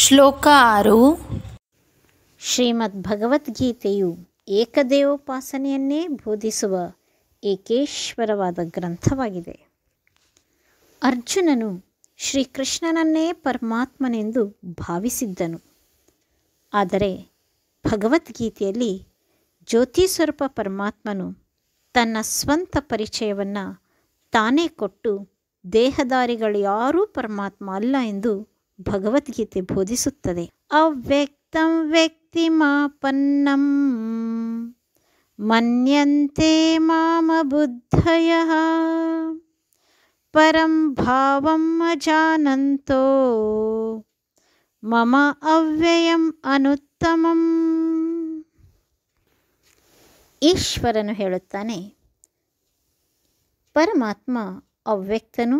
ಶ್ಲೋಕ ಆರು ಶ್ರೀಮದ್ ಭಗವದ್ಗೀತೆಯು ಏಕದೇವೋಪಾಸನೆಯನ್ನೇ ಬೋಧಿಸುವ ಏಕೇಶ್ವರವಾದ ಗ್ರಂಥವಾಗಿದೆ ಅರ್ಜುನನು ಶ್ರೀಕೃಷ್ಣನನ್ನೇ ಪರಮಾತ್ಮನೆಂದು ಭಾವಿಸಿದ್ದನು ಆದರೆ ಭಗವದ್ಗೀತೆಯಲ್ಲಿ ಜ್ಯೋತಿ ಸ್ವರೂಪ ಪರಮಾತ್ಮನು ತನ್ನ ಸ್ವಂತ ಪರಿಚಯವನ್ನು ತಾನೇ ಕೊಟ್ಟು ದೇಹದಾರಿಗಳು ಯಾರೂ ಪರಮಾತ್ಮ ಅಲ್ಲ ಎಂದು ಭಗವದ್ಗೀತೆ ಬೋಧಿಸುತ್ತದೆ ಅವ್ಯಕ್ತಂ ವ್ಯಕ್ತಿಮಾಪನ್ನಂ ಮನ್ಯಂತೆ ಮಾಮ ಬುದ್ಧಯ ಪರಂ ಭಾವಂ ಅಜಾನಂತೋ ಮಮ ಅವ್ಯಯಂ ಅನುತ್ತಮಂ ಈಶ್ವರನು ಹೇಳುತ್ತಾನೆ ಪರಮಾತ್ಮ ಅವ್ಯಕ್ತನು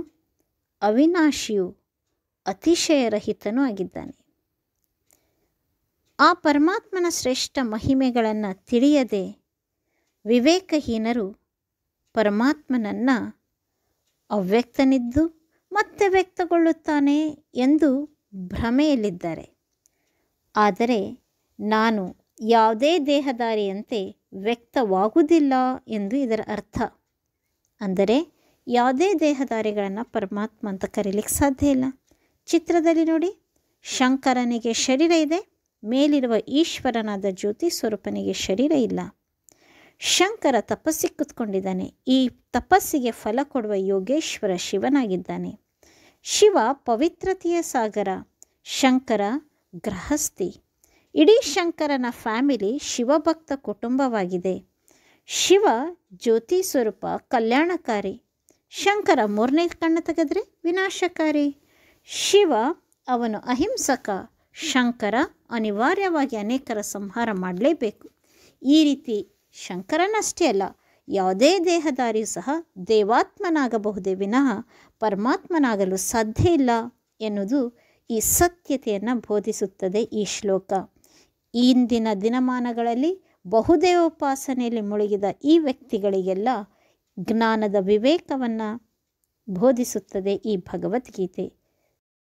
ಅವಿನಾಶಿಯು ಅತಿಶಯರಹಿತನೂ ಆಗಿದ್ದಾನೆ ಆ ಪರಮಾತ್ಮನ ಶ್ರೇಷ್ಠ ಮಹಿಮೆಗಳನ್ನು ತಿಳಿಯದೆ ವಿವೇಕಹೀನರು ಪರಮಾತ್ಮನನ್ನು ಅವ್ಯಕ್ತನಿದ್ದು ಮತ್ತೆ ವ್ಯಕ್ತಗೊಳ್ಳುತ್ತಾನೆ ಎಂದು ಭ್ರಮೆಯಲ್ಲಿದ್ದಾರೆ ಆದರೆ ನಾನು ಯಾವುದೇ ದೇಹದಾರಿಯಂತೆ ವ್ಯಕ್ತವಾಗುವುದಿಲ್ಲ ಎಂದು ಇದರ ಅರ್ಥ ಅಂದರೆ ಯಾವುದೇ ದೇಹದಾರಿಗಳನ್ನು ಪರಮಾತ್ಮ ಅಂತ ಕರೀಲಿಕ್ಕೆ ಸಾಧ್ಯ ಇಲ್ಲ ಚಿತ್ರದಲ್ಲಿ ನೋಡಿ ಶಂಕರನಿಗೆ ಶರೀರ ಇದೆ ಮೇಲಿರುವ ಈಶ್ವರನಾದ ಜ್ಯೋತಿ ಸ್ವರೂಪನಿಗೆ ಶರೀರ ಇಲ್ಲ ಶಂಕರ ತಪಸ್ಸಿ ಕುತ್ಕೊಂಡಿದ್ದಾನೆ ಈ ತಪಸ್ಸಿಗೆ ಫಲ ಕೊಡುವ ಯೋಗೇಶ್ವರ ಶಿವನಾಗಿದ್ದಾನೆ ಶಿವ ಪವಿತ್ರತೆಯ ಸಾಗರ ಶಂಕರ ಗೃಹಸ್ಥಿ ಇಡೀ ಶಂಕರನ ಫ್ಯಾಮಿಲಿ ಶಿವಭಕ್ತ ಕುಟುಂಬವಾಗಿದೆ ಶಿವ ಜ್ಯೋತಿ ಸ್ವರೂಪ ಕಲ್ಯಾಣಕಾರಿ ಶಂಕರ ಮೂರನೇ ಕಣ್ಣು ತೆಗೆದ್ರೆ ವಿನಾಶಕಾರಿ ಶಿವ ಅವನು ಅಹಿಂಸಕ ಶಂಕರ ಅನಿವಾರ್ಯವಾಗಿ ಅನೇಕರ ಸಂಹಾರ ಮಾಡಲೇಬೇಕು ಈ ರೀತಿ ಶಂಕರನಷ್ಟೇ ಅಲ್ಲ ಯಾವುದೇ ದೇಹದಾರಿ ಸಹ ದೇವಾತ್ಮನಾಗಬಹುದೇ ವಿನಃ ಪರಮಾತ್ಮನಾಗಲು ಸಾಧ್ಯ ಇಲ್ಲ ಎನ್ನುವುದು ಈ ಸತ್ಯತೆಯನ್ನು ಬೋಧಿಸುತ್ತದೆ ಈ ಶ್ಲೋಕ ಇಂದಿನ ದಿನಮಾನಗಳಲ್ಲಿ ಬಹುದೇವೋಪಾಸನೆಯಲ್ಲಿ ಮುಳುಗಿದ ಈ ವ್ಯಕ್ತಿಗಳಿಗೆಲ್ಲ ಜ್ಞಾನದ ವಿವೇಕವನ್ನು ಬೋಧಿಸುತ್ತದೆ ಈ ಭಗವದ್ಗೀತೆ